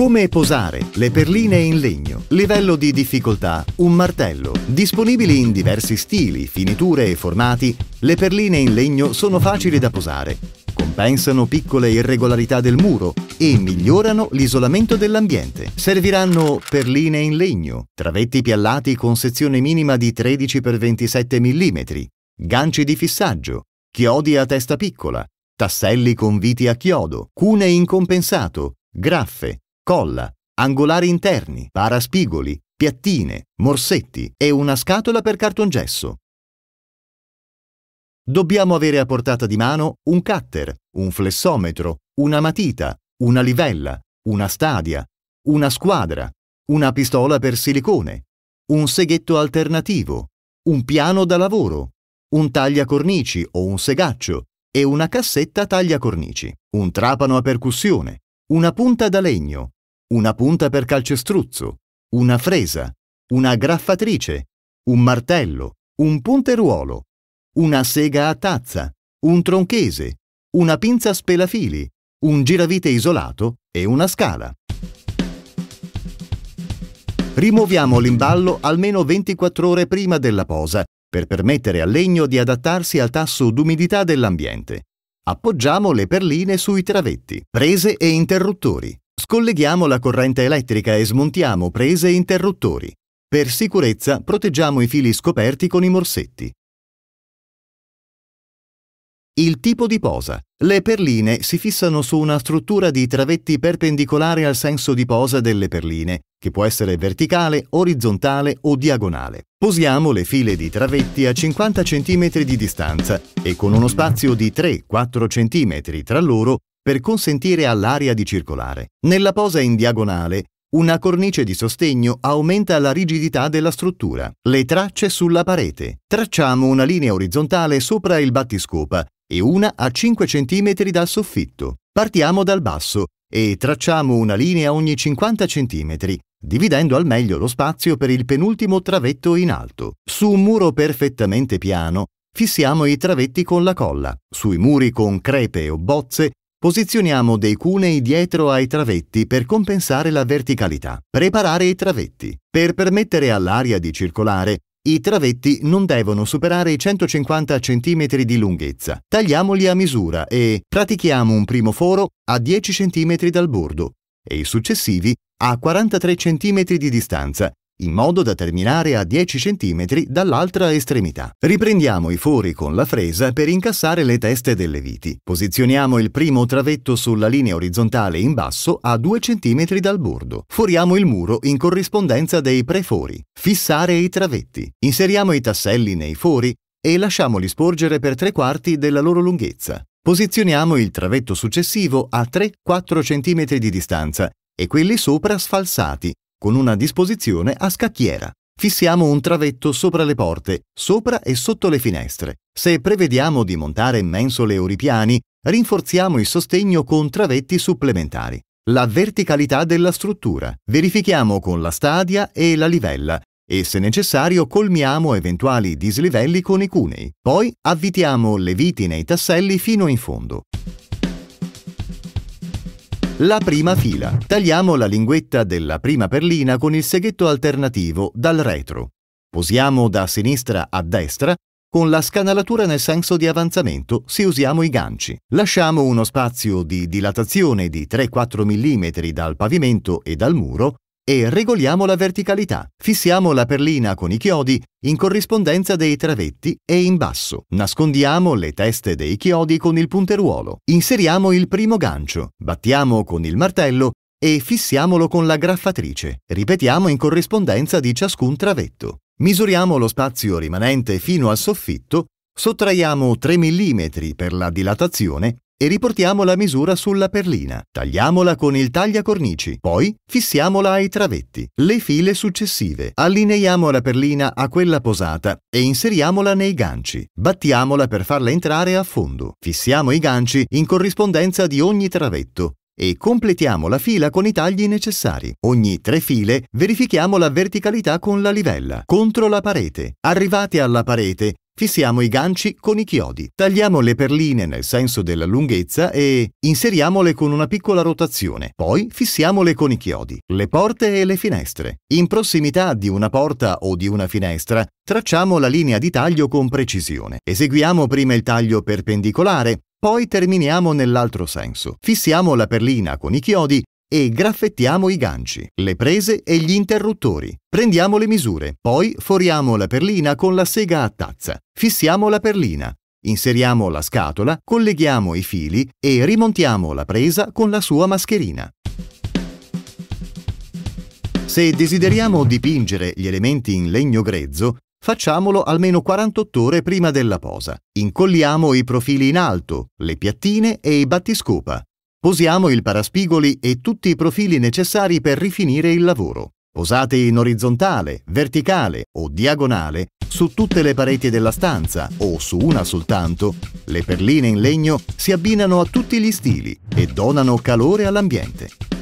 Come posare le perline in legno. Livello di difficoltà, un martello. Disponibili in diversi stili, finiture e formati, le perline in legno sono facili da posare, compensano piccole irregolarità del muro e migliorano l'isolamento dell'ambiente. Serviranno perline in legno, travetti piallati con sezione minima di 13x27 mm, ganci di fissaggio, chiodi a testa piccola, tasselli con viti a chiodo, cune in compensato, graffe, colla, angolari interni, paraspigoli, piattine, morsetti e una scatola per cartongesso. Dobbiamo avere a portata di mano un cutter, un flessometro, una matita, una livella, una stadia, una squadra, una pistola per silicone, un seghetto alternativo, un piano da lavoro, un tagliacornici o un segaccio e una cassetta tagliacornici, un trapano a percussione, una punta da legno, una punta per calcestruzzo, una fresa, una graffatrice, un martello, un punteruolo, una sega a tazza, un tronchese, una pinza spelafili, un giravite isolato e una scala. Rimuoviamo l'imballo almeno 24 ore prima della posa per permettere al legno di adattarsi al tasso d'umidità dell'ambiente. Appoggiamo le perline sui travetti, prese e interruttori. Scolleghiamo la corrente elettrica e smontiamo prese e interruttori. Per sicurezza proteggiamo i fili scoperti con i morsetti. Il tipo di posa. Le perline si fissano su una struttura di travetti perpendicolare al senso di posa delle perline, che può essere verticale, orizzontale o diagonale. Posiamo le file di travetti a 50 cm di distanza e con uno spazio di 3-4 cm tra loro per consentire all'aria di circolare. Nella posa in diagonale, una cornice di sostegno aumenta la rigidità della struttura. Le tracce sulla parete. Tracciamo una linea orizzontale sopra il battiscopa e una a 5 cm dal soffitto. Partiamo dal basso e tracciamo una linea ogni 50 cm, dividendo al meglio lo spazio per il penultimo travetto in alto. Su un muro perfettamente piano, fissiamo i travetti con la colla. Sui muri con crepe o bozze Posizioniamo dei cunei dietro ai travetti per compensare la verticalità. Preparare i travetti. Per permettere all'aria di circolare, i travetti non devono superare i 150 cm di lunghezza. Tagliamoli a misura e pratichiamo un primo foro a 10 cm dal bordo e i successivi a 43 cm di distanza in modo da terminare a 10 cm dall'altra estremità. Riprendiamo i fori con la fresa per incassare le teste delle viti. Posizioniamo il primo travetto sulla linea orizzontale in basso a 2 cm dal bordo. Foriamo il muro in corrispondenza dei prefori. Fissare i travetti. Inseriamo i tasselli nei fori e lasciamoli sporgere per tre quarti della loro lunghezza. Posizioniamo il travetto successivo a 3-4 cm di distanza e quelli sopra sfalsati, con una disposizione a scacchiera. Fissiamo un travetto sopra le porte, sopra e sotto le finestre. Se prevediamo di montare mensole o ripiani, rinforziamo il sostegno con travetti supplementari. La verticalità della struttura. Verifichiamo con la stadia e la livella e se necessario colmiamo eventuali dislivelli con i cunei. Poi avvitiamo le viti nei tasselli fino in fondo. La prima fila. Tagliamo la linguetta della prima perlina con il seghetto alternativo dal retro. Posiamo da sinistra a destra con la scanalatura nel senso di avanzamento se usiamo i ganci. Lasciamo uno spazio di dilatazione di 3-4 mm dal pavimento e dal muro e regoliamo la verticalità. Fissiamo la perlina con i chiodi in corrispondenza dei travetti e in basso. Nascondiamo le teste dei chiodi con il punteruolo. Inseriamo il primo gancio, battiamo con il martello e fissiamolo con la graffatrice. Ripetiamo in corrispondenza di ciascun travetto. Misuriamo lo spazio rimanente fino al soffitto, sottraiamo 3 mm per la dilatazione e riportiamo la misura sulla perlina. Tagliamola con il taglia cornici, poi fissiamola ai travetti. Le file successive. Allineiamo la perlina a quella posata e inseriamola nei ganci. Battiamola per farla entrare a fondo. Fissiamo i ganci in corrispondenza di ogni travetto e completiamo la fila con i tagli necessari. Ogni tre file verifichiamo la verticalità con la livella, contro la parete. Arrivati alla parete, Fissiamo i ganci con i chiodi. Tagliamo le perline nel senso della lunghezza e inseriamole con una piccola rotazione. Poi fissiamole con i chiodi. Le porte e le finestre. In prossimità di una porta o di una finestra, tracciamo la linea di taglio con precisione. Eseguiamo prima il taglio perpendicolare, poi terminiamo nell'altro senso. Fissiamo la perlina con i chiodi e graffettiamo i ganci, le prese e gli interruttori. Prendiamo le misure, poi foriamo la perlina con la sega a tazza. Fissiamo la perlina. Inseriamo la scatola, colleghiamo i fili e rimontiamo la presa con la sua mascherina. Se desideriamo dipingere gli elementi in legno grezzo, Facciamolo almeno 48 ore prima della posa. Incolliamo i profili in alto, le piattine e i battiscopa. Posiamo il paraspigoli e tutti i profili necessari per rifinire il lavoro. Posate in orizzontale, verticale o diagonale su tutte le pareti della stanza o su una soltanto. Le perline in legno si abbinano a tutti gli stili e donano calore all'ambiente.